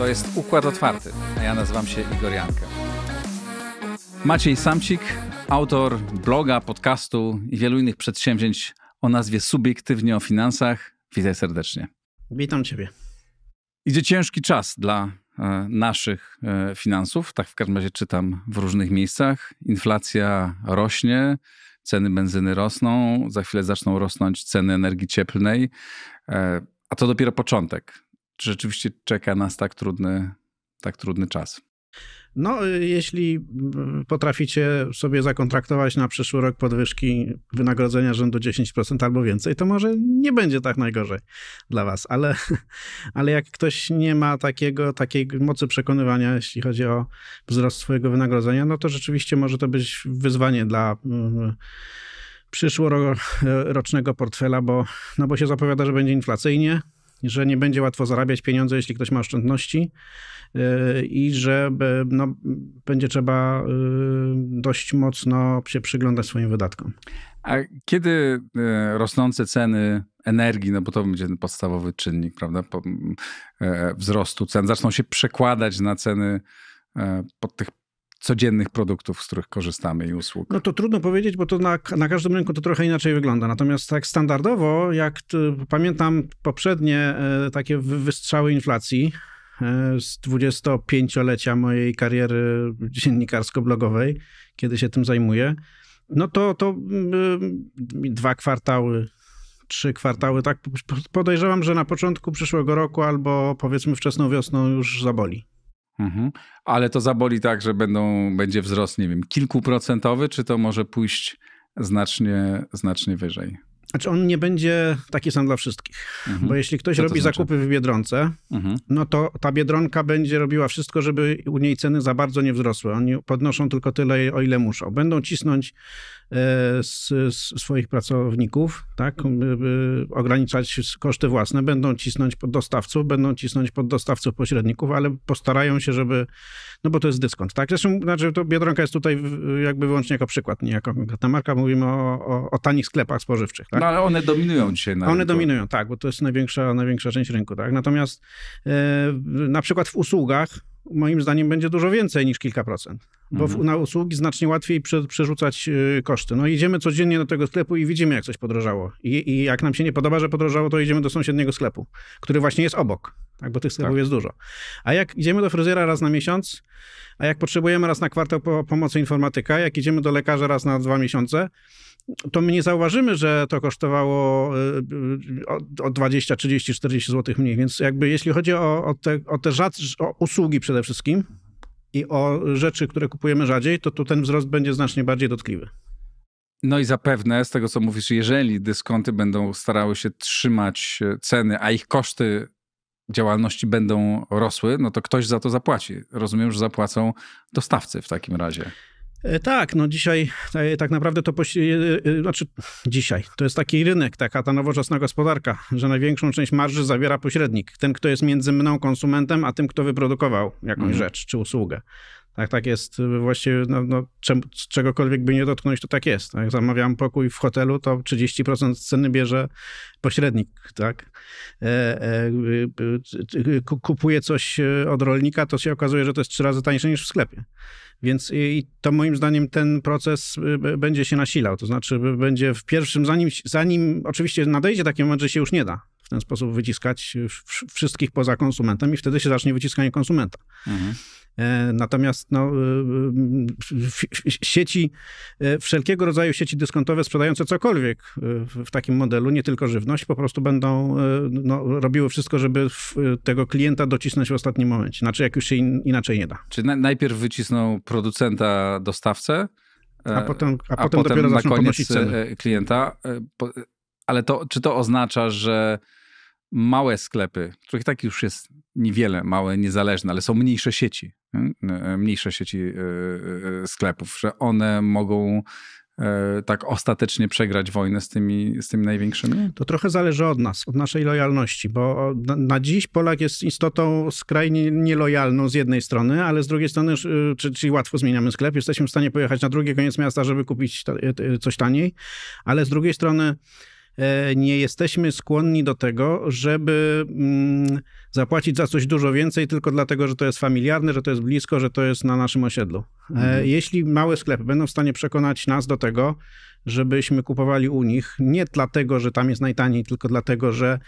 To jest Układ Otwarty, a ja nazywam się Igor Janka. Maciej Samcik, autor bloga, podcastu i wielu innych przedsięwzięć o nazwie Subiektywnie o finansach. Witaj serdecznie. Witam Ciebie. Idzie ciężki czas dla e, naszych e, finansów. Tak w każdym razie czytam w różnych miejscach. Inflacja rośnie, ceny benzyny rosną, za chwilę zaczną rosnąć ceny energii cieplnej, e, a to dopiero początek czy rzeczywiście czeka nas tak trudny, tak trudny czas? No, y, jeśli y, potraficie sobie zakontraktować na przyszły rok podwyżki wynagrodzenia rzędu 10% albo więcej, to może nie będzie tak najgorzej dla was, ale, ale jak ktoś nie ma takiego, takiej mocy przekonywania, jeśli chodzi o wzrost swojego wynagrodzenia, no to rzeczywiście może to być wyzwanie dla y, przyszłorocznego portfela, bo, no bo się zapowiada, że będzie inflacyjnie, że nie będzie łatwo zarabiać pieniądze, jeśli ktoś ma oszczędności y, i że y, no, będzie trzeba y, dość mocno się przyglądać swoim wydatkom. A kiedy rosnące ceny energii, no bo to będzie podstawowy czynnik, prawda, wzrostu cen, zaczną się przekładać na ceny pod tych codziennych produktów, z których korzystamy i usług? No to trudno powiedzieć, bo to na, na każdym rynku to trochę inaczej wygląda. Natomiast tak standardowo, jak e, pamiętam poprzednie y, takie wystrzały inflacji, e, z 25-lecia mojej kariery dziennikarsko-blogowej, kiedy się tym zajmuję, no to, to mm, dwa kwartały, trzy kwartały, tak podejrzewam, że na początku przyszłego roku albo powiedzmy wczesną wiosną już zaboli. Mhm. Ale to zaboli tak, że będą, będzie wzrost, nie wiem, kilkuprocentowy, czy to może pójść znacznie, znacznie wyżej? Znaczy on nie będzie taki sam dla wszystkich. Mhm. Bo jeśli ktoś robi znaczy? zakupy w Biedronce, mhm. no to ta Biedronka będzie robiła wszystko, żeby u niej ceny za bardzo nie wzrosły. Oni podnoszą tylko tyle, o ile muszą. Będą cisnąć z, e, z swoich pracowników, tak? Mhm. E, e, ograniczać koszty własne, będą cisnąć pod dostawców, będą cisnąć pod dostawców pośredników, ale postarają się, żeby, no bo to jest dyskont, tak? Zresztą znaczy to Biedronka jest tutaj jakby wyłącznie jako przykład, nie jako konkretna marka, mówimy o, o, o tanich sklepach spożywczych, tak? No ale one dominują dzisiaj na One rynku. dominują, tak, bo to jest największa, największa część rynku, tak? Natomiast e, na przykład w usługach moim zdaniem będzie dużo więcej niż kilka procent bo mhm. na usługi znacznie łatwiej przerzucać y, koszty. No idziemy codziennie do tego sklepu i widzimy, jak coś podrożało. I, I, jak nam się nie podoba, że podrożało, to idziemy do sąsiedniego sklepu, który właśnie jest obok, tak? bo tych sklepów tak. jest dużo. A jak idziemy do fryzjera raz na miesiąc, a jak potrzebujemy raz na kwartał po, pomocy informatyka, jak idziemy do lekarza raz na dwa miesiące, to my nie zauważymy, że to kosztowało y, y, o 20, 30, 40 zł mniej. Więc jakby jeśli chodzi o, o te, o te rzad, o usługi przede wszystkim, i o rzeczy, które kupujemy rzadziej, to, ten wzrost będzie znacznie bardziej dotkliwy. No i zapewne z tego, co mówisz, jeżeli dyskonty będą starały się trzymać e, ceny, a ich koszty działalności będą rosły, no to ktoś za to zapłaci. Rozumiem, że zapłacą dostawcy w takim razie. E, tak, no dzisiaj e, tak naprawdę to, e, znaczy dzisiaj, to jest taki rynek, taka ta nowoczesna gospodarka, że największą część marży zawiera pośrednik, ten, kto jest między mną, konsumentem, a tym, kto wyprodukował jakąś mhm. rzecz czy usługę. Tak, tak jest. Y, właściwie no, no, czegokolwiek by nie dotknąć, to tak jest. Jak zamawiam pokój w hotelu, to 30% ceny bierze pośrednik, tak? E, e, y, y, Kupuję coś e, od rolnika, to się okazuje, że to jest trzy razy tańsze niż w sklepie. Więc i to moim zdaniem ten proces będzie się nasilał. To znaczy będzie w pierwszym, zanim, zanim oczywiście nadejdzie taki moment, że się już nie da, ten sposób wyciskać wszystkich poza konsumentem i wtedy się zacznie wyciskanie konsumenta. Mhm. E, natomiast no, y, y, sieci, e, wszelkiego rodzaju sieci dyskontowe sprzedające cokolwiek e, w takim modelu, nie tylko żywność, po prostu będą no, robiły wszystko, żeby tego klienta docisnąć w ostatnim momencie. Znaczy, jak już się inaczej nie da. Czy najpierw wycisną producenta, dostawcę, a potem, a, a potem, potem dopiero na koniec klienta. Ale to, czy to oznacza, że małe sklepy, których tak już jest niewiele, małe, niezależne, ale są mniejsze sieci, e, e, mniejsze sieci e, sklepów, że one mogą tak ostatecznie przegrać wojnę z tymi, z tymi największymi? To trochę zależy od nas, od naszej lojalności, bo na, na dziś Polak jest istotą skrajnie nielojalną z jednej strony, ale z drugiej strony, y, czyli czy łatwo zmieniamy sklep, jesteśmy w stanie pojechać na drugie koniec miasta, żeby kupić ta, y, y, coś taniej, ale z drugiej strony E, nie jesteśmy skłonni do tego, żeby mm, zapłacić za coś dużo więcej tylko dlatego, że to jest familiarne, że to jest blisko, że to jest na naszym osiedlu. E, mhm. Jeśli małe sklepy będą w stanie przekonać nas do tego, żebyśmy kupowali u nich, nie dlatego, że tam jest najtaniej, tylko dlatego, że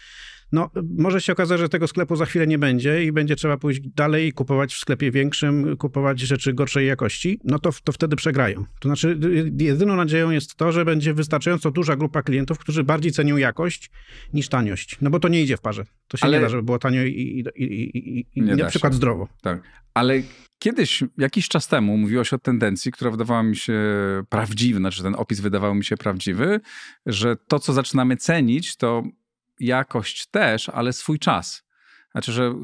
no może się okazać, że tego sklepu za chwilę nie będzie i będzie trzeba pójść dalej, kupować w sklepie większym, kupować rzeczy gorszej jakości, no to, to wtedy przegrają. To znaczy y, y, jedyną nadzieją jest to, że będzie wystarczająco duża grupa klientów, którzy bardziej cenią jakość niż taniość, no bo to nie idzie w parze. To się Ale... nie da, żeby było tanio i, i, i, i na przykład się. zdrowo. Tak. Ale Kiedyś, jakiś czas temu mówiłaś o tendencji, która wydawała mi się prawdziwa, znaczy ten opis wydawał mi się prawdziwy, że to, co zaczynamy cenić, to jakość też, ale swój czas. Znaczy, że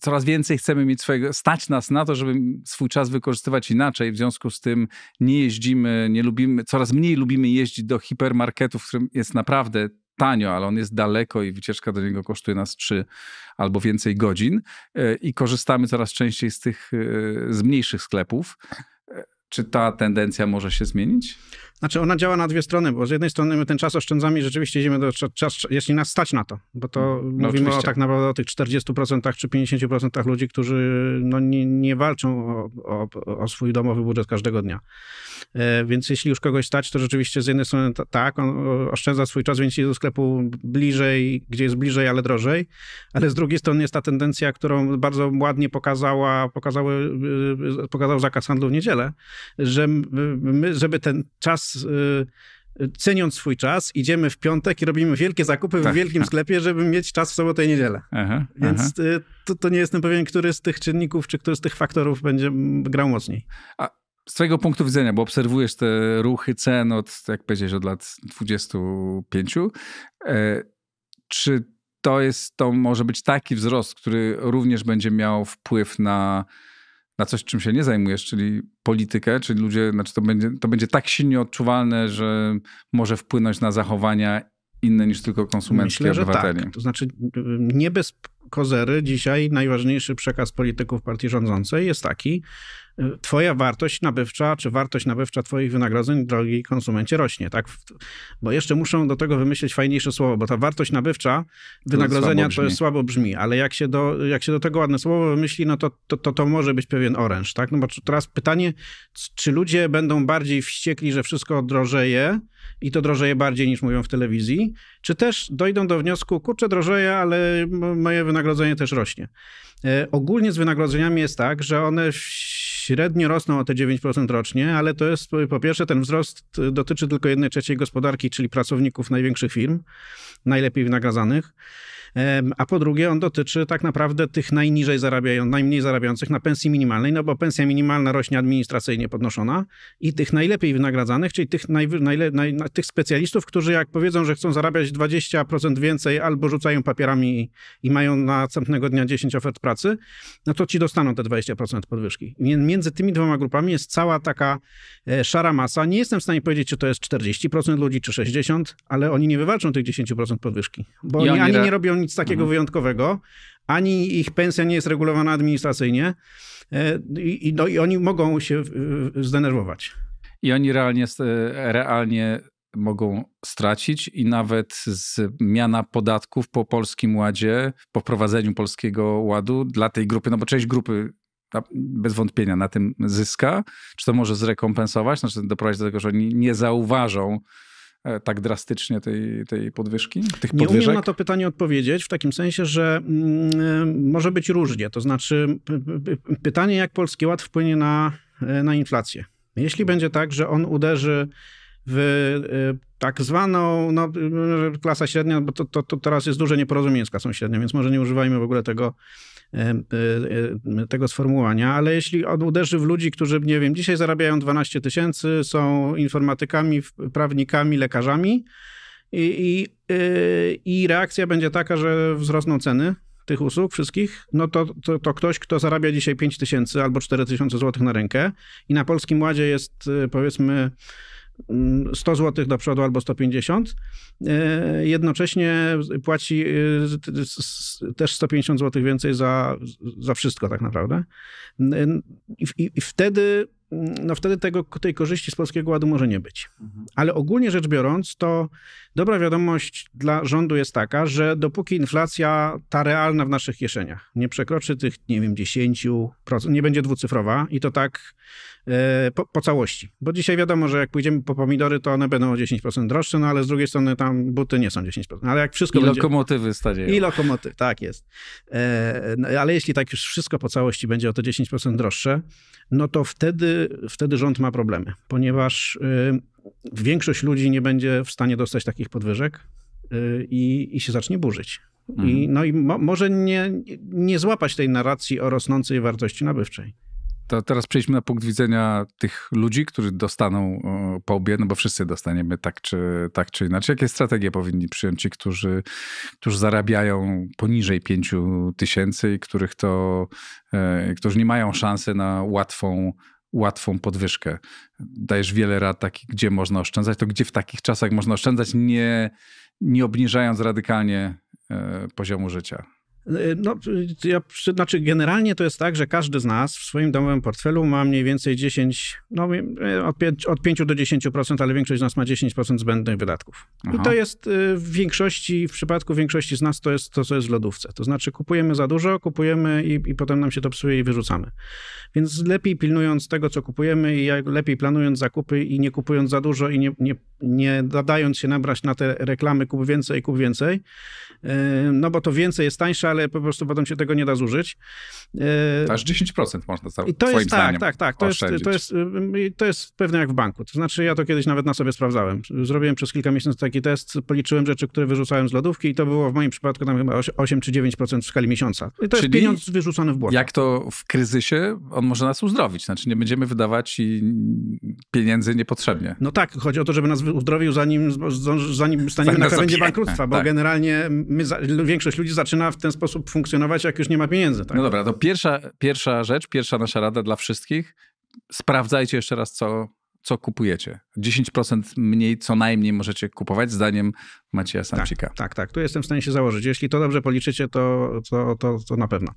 coraz więcej chcemy mieć swojego, stać nas na to, żeby swój czas wykorzystywać inaczej. W związku z tym nie jeździmy, nie lubimy, coraz mniej lubimy jeździć do hipermarketu, w którym jest naprawdę tanio, ale on jest daleko i wycieczka do niego kosztuje nas trzy albo więcej godzin. E, I korzystamy coraz częściej z tych, e, z mniejszych sklepów. E, czy ta tendencja może się zmienić? Znaczy ona działa na dwie strony, bo z jednej strony my ten czas oszczędzamy i rzeczywiście idziemy do czasu, jeśli nas stać na to, bo to mm. no mówimy o tak naprawdę o tych 40% czy 50% ludzi, którzy no, nie, nie walczą o, o, o, swój domowy budżet każdego dnia. E, więc jeśli już kogoś stać, to rzeczywiście z jednej strony t- tak, on oszczędza swój czas, więc idzie do sklepu bliżej, gdzie jest bliżej, ale drożej, ale z drugiej strony jest ta tendencja, którą bardzo ładnie pokazała, pokazały, y, y, pokazał zakaz handlu w niedzielę, że y, my, żeby ten czas Y, ceniąc swój czas, idziemy w piątek i robimy wielkie zakupy tak. w wielkim tak. sklepie, żeby mieć czas w sobotę i niedzielę. Aha, Więc aha. Y, to, to, nie jestem pewien, który z tych czynników, czy który z tych faktorów będzie grał mocniej. A z twojego punktu widzenia, bo obserwujesz te ruchy cen od, jak powiedziałeś, od lat 25, e, czy to jest, to może być taki wzrost, który również będzie miał wpływ na na coś, czym się nie zajmujesz, czyli politykę, czyli ludzie, znaczy to będzie, to będzie tak silnie odczuwalne, że może wpłynąć na zachowania inne niż tylko konsumenckie Myślę, obywateli. Tak. To znaczy nie bez kozery dzisiaj najważniejszy przekaz polityków partii rządzącej jest taki, twoja wartość nabywcza, czy wartość nabywcza twoich wynagrodzeń, drogi konsumencie, rośnie, tak? Bo jeszcze muszą do tego wymyślić fajniejsze słowo, bo ta wartość nabywcza wynagrodzenia to, to jest słabo brzmi, ale jak się do, jak się do tego ładne słowo wymyśli, no to to, to, to może być pewien oręż, tak? No bo teraz pytanie, czy ludzie będą bardziej wściekli, że wszystko drożeje i to drożeje bardziej niż mówią w telewizji, czy też dojdą do wniosku, kurczę, drożeje, ale moje wynagrodzenie też rośnie. E, ogólnie z wynagrodzeniami jest tak, że one w średnio rosną o te 9% rocznie, ale to jest po pierwsze ten wzrost y, dotyczy tylko jednej trzeciej gospodarki, czyli pracowników największych firm, najlepiej wynagradzanych a po drugie on dotyczy tak naprawdę tych najniżej zarabiających, najmniej zarabiających na pensji minimalnej, no bo pensja minimalna rośnie administracyjnie podnoszona i tych najlepiej wynagradzanych, czyli tych, najwy, najle, naj, tych specjalistów, którzy jak powiedzą, że chcą zarabiać 20% więcej albo rzucają papierami i, mają mają następnego dnia 10 ofert pracy, no to ci dostaną te 20% podwyżki. Między tymi dwoma grupami jest cała taka e, szara masa. Nie jestem w stanie powiedzieć, czy to jest 40% ludzi, czy 60%, ale oni nie wywalczą tych 10% podwyżki, bo oni, oni ani nie robią nic takiego mhm. wyjątkowego, ani ich pensja nie jest regulowana administracyjnie. E, I, no, I oni mogą się zdenerwować. I oni realnie, e, realnie mogą stracić i nawet zmiana podatków po Polskim Ładzie, po wprowadzeniu Polskiego Ładu dla tej grupy, no bo część grupy bez wątpienia na tym zyska, czy to może zrekompensować, znaczy doprowadzić do tego, że oni nie zauważą E, tak drastycznie tej, tej podwyżki, tych Nie podwyżek? umiem na to pytanie odpowiedzieć, w takim sensie, że mm, e, może być różnie. To znaczy pytanie, jak Polski Ład wpłynie na, e, na inflację. Jeśli będzie tak, że on uderzy w tak zwaną no, klasa średnia, bo to, to, to teraz jest duże nieporozumienie z klasą średnią, więc może nie używajmy w ogóle tego, E, e, e, tego sformułowania, ale jeśli on uderzy w ludzi, którzy, nie wiem, dzisiaj zarabiają 12 tysięcy, są informatykami, prawnikami, lekarzami i, i, i reakcja będzie taka, że wzrosną ceny, tych usług wszystkich, no to, to, to, ktoś, kto zarabia dzisiaj 5 tysięcy albo 4 tysiące złotych na rękę i na Polskim Ładzie jest powiedzmy 100 zł do przodu albo 150, e, jednocześnie płaci e, też 150 zł więcej za, za wszystko tak naprawdę. I, e, i, i wtedy no wtedy tego, tej korzyści z Polskiego Ładu może nie być. Ale ogólnie rzecz biorąc, to dobra wiadomość dla rządu jest taka, że dopóki inflacja ta realna w naszych kieszeniach nie przekroczy tych, nie wiem, 10%, nie będzie dwucyfrowa i to tak e, po, po, całości. Bo dzisiaj wiadomo, że jak pójdziemy po pomidory, to one będą o 10% droższe, no ale z drugiej strony tam buty nie są 10%. Ale jak wszystko I będzie... lokomotywy stanieją. I lokomotywy, tak jest. E, no, ale jeśli tak już wszystko po całości będzie o te 10% droższe, no to wtedy, wtedy rząd ma problemy, ponieważ y, większość ludzi nie będzie w stanie dostać takich podwyżek y, i, i się zacznie burzyć. Mhm. I, no i mo, może nie, nie złapać tej narracji o rosnącej wartości nabywczej. To teraz przejdźmy na punkt widzenia tych ludzi, którzy dostaną e, po obie, no bo wszyscy dostaniemy tak czy, tak czy inaczej. Jakie strategie powinni przyjąć ci, którzy, którzy zarabiają poniżej 5 tysięcy i których to, e, którzy nie mają szansy na łatwą łatwą podwyżkę. Dajesz wiele rad takich, gdzie można oszczędzać, to gdzie w takich czasach można oszczędzać, nie, nie obniżając radykalnie e, poziomu życia? Y, no, ja, znaczy generalnie to jest tak, że każdy z nas w swoim domowym portfelu ma mniej więcej 10, no e, od 5, od 5 do 10%, ale większość z nas ma 10% zbędnych wydatków. Aha. I to jest y, w większości, w przypadku większości z nas to jest to, co jest w lodówce. To znaczy kupujemy za dużo, kupujemy i, i potem nam się to psuje i wyrzucamy. Więc lepiej pilnując tego, co kupujemy i lepiej planując zakupy i nie kupując za dużo i nie, nie, nie dadając się nabrać na te reklamy kup więcej, kup więcej, y, no bo to więcej jest tańsze, ale ale po prostu potem się tego nie da zużyć. E, Aż 10% można za, I to jest, tak, tak, tak. To jest, to, jest, y, y, to jest jak w banku. To znaczy ja to kiedyś nawet na sobie sprawdzałem. Zrobiłem przez kilka miesięcy taki test, policzyłem rzeczy, które wyrzucałem z lodówki i to było w moim przypadku tam chyba 8 czy 9% w skali miesiąca. I to Czyli jest pieniądz wyrzucony w błoto. Jak to w kryzysie, on może nas uzdrowić. Znaczy nie będziemy wydawać pieniędzy niepotrzebnie. No tak, chodzi o to, żeby nas uzdrowił zanim, zanim staniemy zanim na krawędzi bankructwa, bo tak. generalnie my, większość ludzi zaczyna w ten sposób sposób funkcjonować, jak już nie ma pieniędzy. Tak? No dobra, to pierwsza, pierwsza rzecz, pierwsza nasza rada dla wszystkich. Sprawdzajcie jeszcze raz, co, co kupujecie. 10% mniej co najmniej możecie kupować, zdaniem Macieja tak, Samcika. Tak, tak, tak, tu jestem w stanie się założyć. Jeśli to dobrze policzycie, to, to, to, to na pewno.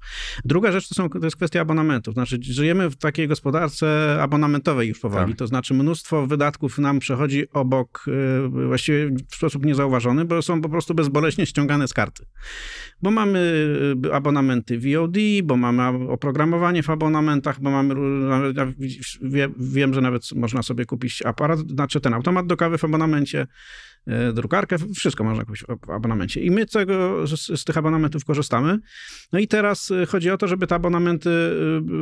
Druga rzecz to, są, to jest kwestia abonamentów. Znaczy, żyjemy w takiej gospodarce abonamentowej już powoli, tak. to znaczy mnóstwo wydatków nam przechodzi obok, y, właściwie w sposób niezauważony, bo są po prostu bezboleśnie ściągane z karty. Bo mamy y, abonamenty VOD, bo mamy oprogramowanie w abonamentach, bo mamy, wiem, że nawet można sobie kupić aparat znaczy ten automat do kawy w abonamencie, e, drukarkę, wszystko można kupić w abonamencie. I my tego, z, z, tych abonamentów korzystamy. No i teraz e, chodzi o to, żeby te abonamenty,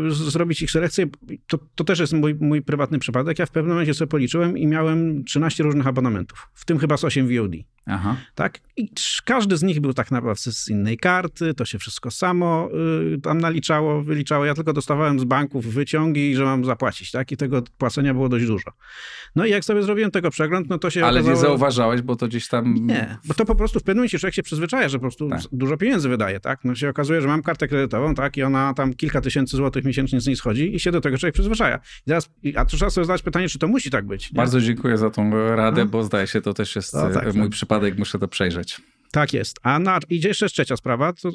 e, zrobić ich selekcję. To, to też jest mój, mój prywatny przypadek. Ja w pewnym momencie sobie policzyłem i miałem 13 różnych abonamentów, w tym chyba z 8 VOD. Aha. Tak? I każdy z nich był tak naprawdę z innej karty, to się wszystko samo y, tam naliczało, wyliczało. Ja tylko dostawałem z banków wyciągi, że mam zapłacić, tak? I tego płacenia było dość dużo. No i jak jak sobie zrobiłem tego przegląd, no to się Ale okazało... nie zauważałeś, bo to gdzieś tam... Nie, bo to po prostu w pewnym momencie człowiek się przyzwyczaja, że po prostu tak. dużo pieniędzy wydaje, tak? No się okazuje, że mam kartę kredytową, tak? I ona tam kilka tysięcy złotych miesięcznie z niej schodzi i się do tego człowiek przyzwyczaja. I teraz, a trzeba sobie zadać pytanie, czy to musi tak być. Nie? Bardzo dziękuję za tą radę, no. bo zdaje się, to też jest no, tak, e, mój tak. przypadek, muszę to przejrzeć. Tak jest. A na, idzie jeszcze trzecia sprawa. To, y,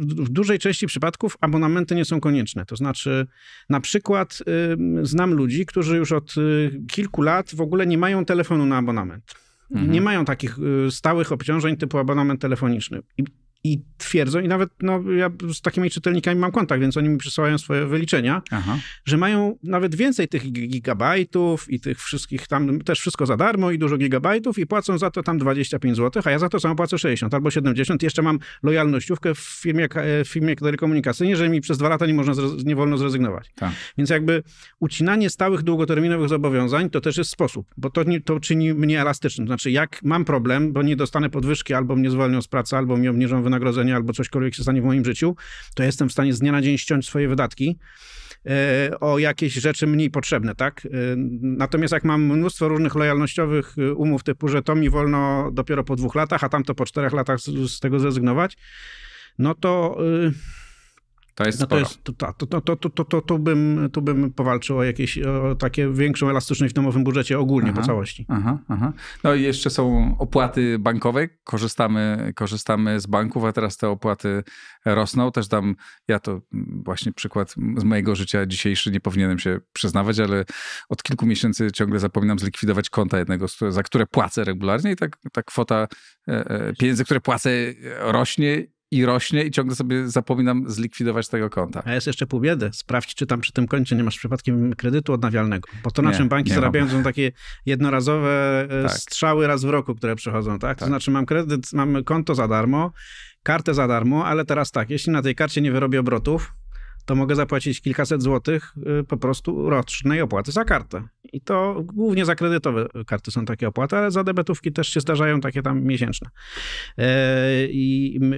w dużej części przypadków abonamenty nie są konieczne. To znaczy, na przykład y, znam ludzi, którzy już od y, kilku lat w ogóle nie mają telefonu na abonament. Mhm. Nie mają takich y, stałych obciążeń typu abonament telefoniczny. I i twierdzą, i nawet no, ja z takimi czytelnikami mam kontakt, więc oni mi przesyłają swoje wyliczenia, Aha. że mają nawet więcej tych gigabajtów i tych wszystkich tam, też wszystko za darmo i dużo gigabajtów i płacą za to tam 25 zł, a ja za to samo płacę 60 albo 70. Jeszcze mam lojalnościówkę w firmie, w firmie telekomunikacyjnej, że mi przez dwa lata nie, można nie wolno zrezygnować. Tak. Więc jakby ucinanie stałych, długoterminowych zobowiązań to też jest sposób, bo to, to czyni mnie elastycznym. Znaczy jak mam problem, bo nie dostanę podwyżki, albo mnie zwolnią z pracy, albo mnie obniżą wynagrodzenie, wynagrodzenie albo cośkolwiek się stanie w moim życiu, to jestem w stanie z dnia na dzień ściąć swoje wydatki e, o jakieś rzeczy mniej potrzebne, tak? E, natomiast jak mam mnóstwo różnych lojalnościowych e, umów typu, że to mi wolno dopiero po dwóch latach, a tamto po czterech latach z, z tego zrezygnować, no to... Yy to jest no to, jest, to, to, to, to, to, to, bym, tu bym powalczył o jakieś o takie większą elastyczność w domowym budżecie ogólnie aha, po całości. Aha, aha. No i jeszcze są opłaty bankowe. Korzystamy, korzystamy z banków, a teraz te opłaty rosną. Też dam ja to właśnie przykład z mojego życia dzisiejszy, nie powinienem się przyznawać, ale od kilku miesięcy ciągle zapominam zlikwidować konta jednego, za które płacę regularnie i tak, ta kwota e, e, pieniędzy, które płacę rośnie i rośnie i ciągle sobie zapominam zlikwidować tego konta. A jest jeszcze pół biedy. Sprawdź, czy tam przy tym koncie nie masz przypadkiem kredytu odnawialnego. Bo to, na nie, czym banki zarabiają, są takie jednorazowe e, tak. strzały raz w roku, które przychodzą, tak? tak? To znaczy mam kredyt, mam konto za darmo, kartę za darmo, ale teraz tak, jeśli na tej karcie nie wyrobię obrotów, to mogę zapłacić kilkaset złotych y, po prostu rocznej opłaty za kartę. I to głównie za kredytowe karty są takie opłaty, ale za debetówki też się zdarzają takie tam miesięczne. E, I y,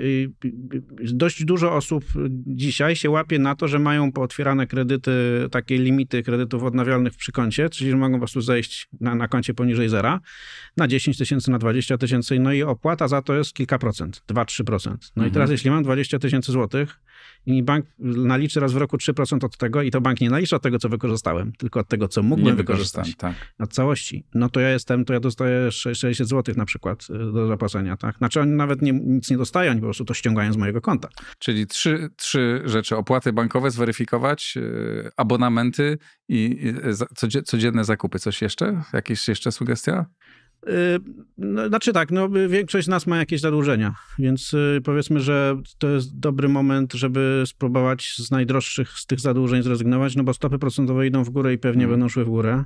y, dość dużo osób dzisiaj się łapie na to, że mają pootwierane kredyty, takie limity kredytów odnawialnych przy koncie, czyli że mogą po prostu zejść na, na koncie poniżej zera na 10 tysięcy, na 20 tysięcy, no i opłata za to jest kilka procent, 2-3%. No mhm. i teraz jeśli mam 20 tysięcy złotych, i bank naliczy raz w roku 3% od tego i to bank nie nalicza od tego, co wykorzystałem, tylko od tego, co mógłbym wykorzystać. Tak. Od całości. No to ja jestem, to ja dostaję 60 zł na przykład y, do zapłacenia, tak? Znaczy oni nawet nie, nic nie dostają, oni po prostu to ściągają z mojego konta. Czyli trzy, trzy rzeczy. Opłaty bankowe zweryfikować, y, abonamenty i codzienne zakupy. Coś jeszcze? Jakieś jeszcze sugestia? No, znaczy tak, no, większość z nas ma jakieś zadłużenia, więc y, powiedzmy, że to jest dobry moment, żeby spróbować z najdroższych z tych zadłużeń zrezygnować, no bo stopy procentowe idą w górę i pewnie hmm. będą szły w górę.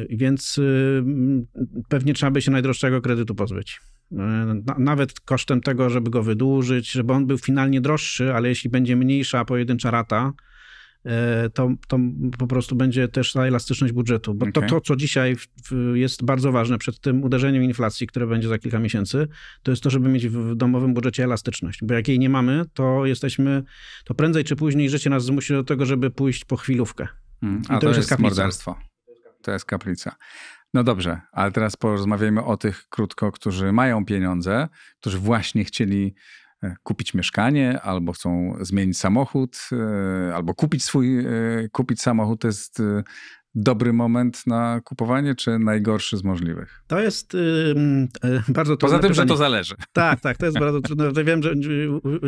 Y, więc y, pewnie trzeba by się najdroższego kredytu pozbyć. Nawet kosztem tego, żeby go wydłużyć, żeby on był finalnie droższy, ale jeśli będzie mniejsza pojedyncza rata, E, to, to po prostu będzie też ta elastyczność budżetu. Bo okay. to, to, co dzisiaj w, w jest bardzo ważne przed tym uderzeniem inflacji, które będzie za kilka miesięcy, to jest to, żeby mieć w domowym budżecie elastyczność. Bo jak jej nie mamy, to jesteśmy, to prędzej czy później życie nas zmusi do tego, żeby pójść po chwilówkę. Hmm. A I to, to już jest, kaplica. morderstwo. To jest kaplica. No dobrze, ale teraz porozmawiajmy o tych krótko, którzy mają pieniądze, którzy właśnie chcieli E, kupić mieszkanie, albo chcą zmienić samochód, e, albo kupić swój, e, kupić samochód, to jest dobry moment na kupowanie, czy najgorszy z możliwych? To jest yy, yy, bardzo trudne Poza tym, pytanie. że to zależy. Tak, tak, to jest bardzo trudne. Wiem, że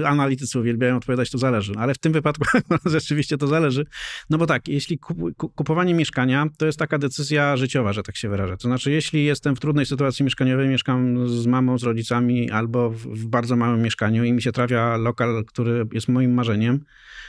analitycy uwielbiają odpowiadać, to zależy, ale w tym wypadku no, rzeczywiście to zależy. No bo tak, jeśli kupowanie mieszkania, to jest taka decyzja życiowa, że tak się wyrażę. To znaczy, jeśli jestem w trudnej sytuacji mieszkaniowej, mieszkam z mamą, z rodzicami albo w bardzo małym mieszkaniu i mi się trafia lokal, który jest moim marzeniem,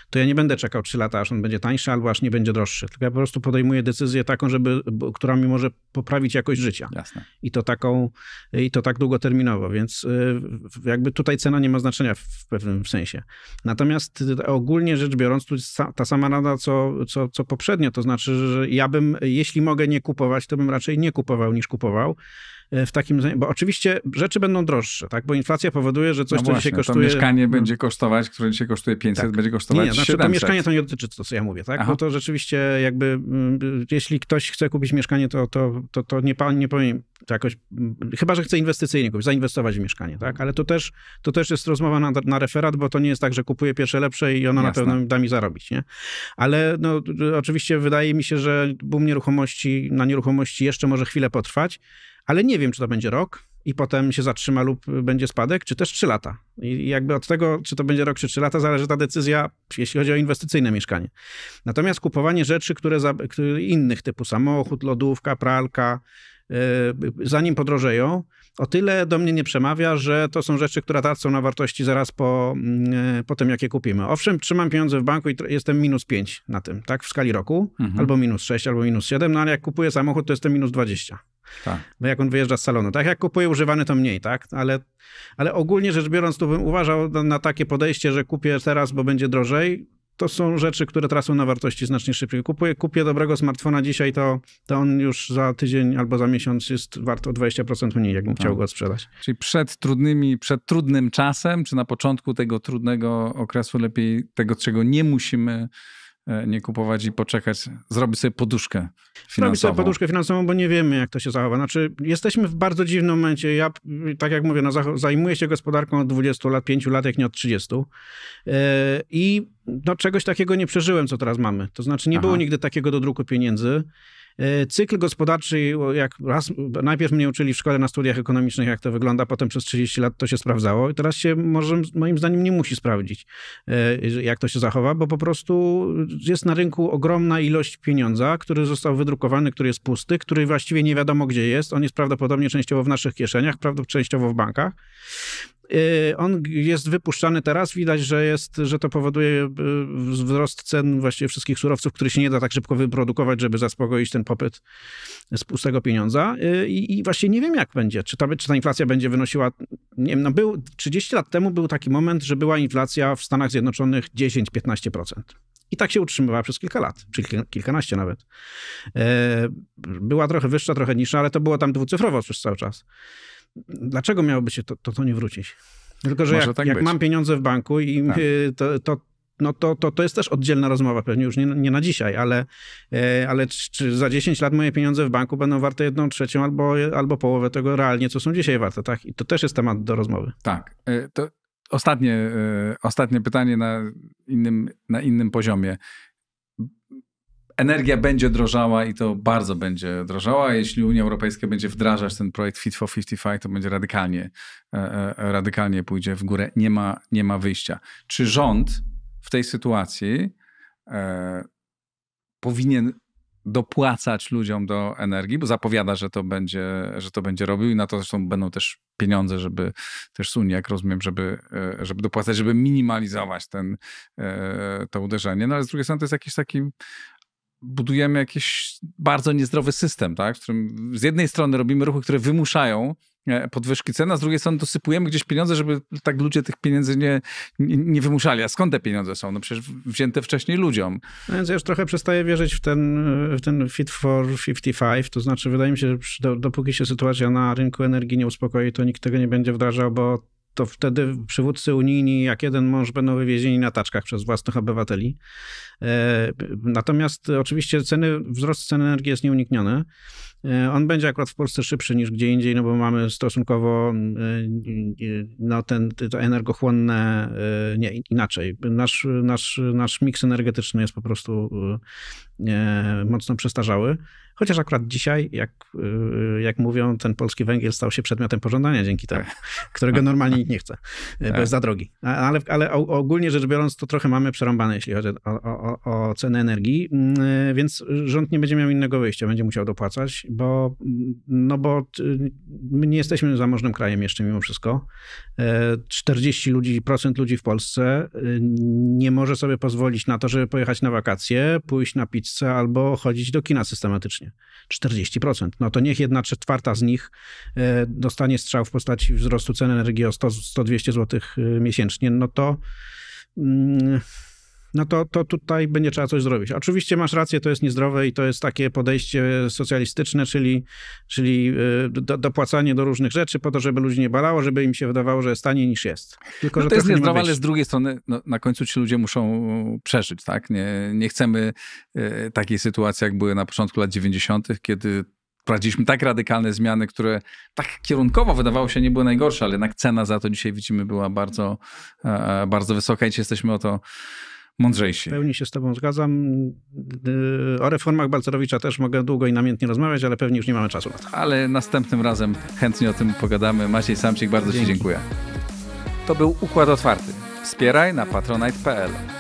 to ja nie będę czekał 3 lata, aż on będzie tańszy albo aż nie będzie droższy. Tylko ja po prostu podejmuję decyzję taką, żeby, która mi może poprawić jakość życia. Jasne. I to taką, i to tak długoterminowo, więc y, jakby tutaj cena nie ma znaczenia w pewnym sensie. Natomiast y, ogólnie rzecz biorąc, tu jest ta sama rada, co, co, co poprzednio, to znaczy, że ja bym, jeśli mogę nie kupować, to bym raczej nie kupował niż kupował. E, w takim, bo oczywiście rzeczy będą droższe, tak? Bo inflacja powoduje, że coś, no co właśnie, dzisiaj kosztuje... To mieszkanie no. będzie kosztować, które dzisiaj kosztuje 500, tak. będzie kosztować nie, znaczy 700. to mieszkanie to nie dotyczy to, co ja mówię, tak? Aha. Bo to rzeczywiście jakby, mm, jeśli ktoś chce kupić mieszkanie, to, to, to, to nie, nie powinien jakoś, mm, chyba, że chce inwestycyjnie kupić, zainwestować w mieszkanie, tak? Ale to też, to też jest rozmowa na, na referat, bo to nie jest tak, że kupuję pierwsze lepsze i ono Jasne. na pewno da mi zarobić, nie? Ale no, oczywiście wydaje mi się, że boom nieruchomości na nieruchomości jeszcze może chwilę potrwać, ale nie wiem, czy to będzie rok i potem się zatrzyma lub będzie spadek, czy też trzy lata. I jakby od tego, czy to będzie rok, czy trzy lata, zależy ta decyzja, jeśli chodzi o inwestycyjne mieszkanie. Natomiast kupowanie rzeczy, które, za, które innych typu samochód, lodówka, pralka, yy, zanim podrożeją, o tyle do mnie nie przemawia, że to są rzeczy, które tracą na wartości zaraz po, yy, po tym, jakie kupimy. Owszem, trzymam pieniądze w banku i jestem minus 5 na tym, tak, w skali roku, mhm. albo minus 6, albo minus 7, no ale jak kupuję samochód, to jestem minus 20. Tak. No jak on wyjeżdża z salonu. Tak, jak kupuję używany, to mniej, tak? Ale, ale ogólnie rzecz biorąc, to bym uważał na, na takie podejście, że kupię teraz, bo będzie drożej. To są rzeczy, które tracą na wartości znacznie szybciej. Kupuję, kupię dobrego smartfona dzisiaj, to, to on już za tydzień albo za miesiąc jest wart o 20% mniej, jakbym tak. chciał go sprzedać. Czyli przed trudnymi, przed trudnym czasem, czy na początku tego trudnego okresu lepiej tego, czego nie musimy E, nie kupować i poczekać, zrobić sobie poduszkę finansową. Zrobić sobie poduszkę finansową, bo nie wiemy, jak to się zachowa. Znaczy, jesteśmy w bardzo dziwnym momencie. Ja, tak jak mówię, no, zajmuję się gospodarką od 20 lat, 5 lat, jak nie od 30. Yy, e, I no, czegoś takiego nie przeżyłem, co teraz mamy. To znaczy, nie Aha. było nigdy takiego do druku pieniędzy. E, cykl gospodarczy, jak raz, najpierw mnie uczyli w szkole na studiach ekonomicznych, jak to wygląda, potem przez 30 lat to się sprawdzało i teraz się może, moim zdaniem nie musi sprawdzić, e, jak to się zachowa, bo po prostu jest na rynku ogromna ilość pieniądza, który został wydrukowany, który jest pusty, który właściwie nie wiadomo gdzie jest. On jest prawdopodobnie częściowo w naszych kieszeniach, prawdopodobnie częściowo w bankach. Y, on jest wypuszczany teraz, widać, że, jest, że to powoduje y, wzrost cen właściwie wszystkich surowców, który się nie da tak szybko wyprodukować, żeby zaspokoić ten popyt z pustego pieniądza. Y, I, i właśnie nie wiem, jak będzie. Czy ta, czy ta inflacja będzie wynosiła. Nie wiem, no był, 30 lat temu był taki moment, że była inflacja w Stanach Zjednoczonych 10-15%. I tak się utrzymywała przez kilka lat, czy kilkanaście nawet. Była trochę wyższa, trochę niższa, ale to było tam dwucyfrowo przez cały czas. Dlaczego miałoby się to, to, to nie wrócić? Tylko, że Może jak, tak jak mam pieniądze w banku i tak. Y, to, to, no to, to, to jest też oddzielna rozmowa, pewnie już nie, nie na dzisiaj, ale, y, ale czy, czy za 10 lat moje pieniądze w banku będą warte jedną trzecią albo, albo połowę tego realnie, co są dzisiaj warte, tak? I to też jest temat do rozmowy. Tak. Y, to ostatnie, ostatnie pytanie na innym, na innym poziomie energia będzie drożała i to bardzo będzie drożała. Jeśli Unia Europejska będzie wdrażać ten projekt Fit for 55, to będzie radykalnie, e, e, radykalnie pójdzie w górę. Nie ma, nie ma wyjścia. Czy rząd w tej sytuacji e, powinien dopłacać ludziom do energii, bo zapowiada, że to będzie, że to będzie robił i na to zresztą będą też pieniądze, żeby też z Unii, jak rozumiem, żeby, e, żeby dopłacać, żeby minimalizować ten, to uderzenie. No ale z drugiej strony to jest jakiś taki budujemy jakiś bardzo niezdrowy system, tak? w którym z jednej strony robimy ruchy, które wymuszają e, podwyżki cen, a z drugiej strony dosypujemy gdzieś pieniądze, żeby tak ludzie tych pieniędzy nie, nie, nie wymuszali. A skąd te pieniądze są? No przecież wzięte wcześniej ludziom. No więc ja już trochę przestaję wierzyć w ten, e, w ten Fit for 55, to znaczy wydaje mi się, że dopóki się sytuacja na rynku energii nie uspokoi, to nikt tego nie będzie wdrażał, bo to wtedy przywódcy unijni, jak jeden mąż, będą wywiezieni na taczkach przez własnych obywateli. E, natomiast oczywiście ceny, wzrost cen energii jest nieunikniony. E, on będzie akurat w Polsce szybszy niż gdzie indziej, no bo mamy stosunkowo e, no, ten, to energochłonne, nie, inaczej. Nasz, nasz, nasz miks energetyczny jest po prostu E, mocno przestarzały. Chociaż akurat dzisiaj, jak, e, jak mówią, ten polski węgiel stał się przedmiotem pożądania dzięki temu, tak. którego normalnie nikt nie chce, e, tak. bo jest za drogi. Ale, ale ogólnie rzecz biorąc, to trochę mamy przerąbane, jeśli chodzi o, o, o cenę energii, mm, więc rząd nie będzie miał innego wyjścia, będzie musiał dopłacać, bo, mm, no bo my nie jesteśmy zamożnym krajem jeszcze mimo wszystko. 40 ludzi, procent ludzi w Polsce nie może sobie pozwolić na to, żeby pojechać na wakacje, pójść na pizzę, albo chodzić do kina systematycznie. 40%. No to niech jedna czwarta z nich e, dostanie strzał w postaci wzrostu cen energii o 100-200 zł e, miesięcznie, no to mm, no to, to tutaj będzie trzeba coś zrobić. Oczywiście masz rację, to jest niezdrowe i to jest takie podejście socjalistyczne, czyli, czyli y, do, dopłacanie do różnych rzeczy po to, żeby ludzi nie balało, żeby im się wydawało, że jest taniej niż jest. Tylko, no to jest niezdrowe, ale z drugiej strony no, na końcu ci ludzie muszą przeżyć, tak? Nie, nie chcemy y, takiej sytuacji, jak były na początku lat 90., kiedy prowadziliśmy tak radykalne zmiany, które tak kierunkowo wydawało się nie były najgorsze, ale jednak cena za to dzisiaj widzimy była bardzo, e, e, bardzo wysoka i ci jesteśmy o to mądrzejsi. W pełni się z tobą zgadzam. Yy, o reformach Balcerowicza też mogę długo i namiętnie rozmawiać, ale pewnie już nie mamy czasu na to. Ale następnym razem chętnie o tym pogadamy. Maciej Samcik, bardzo Dzięki. ci dziękuję. To był Układ Otwarty. Wspieraj na patronite.pl.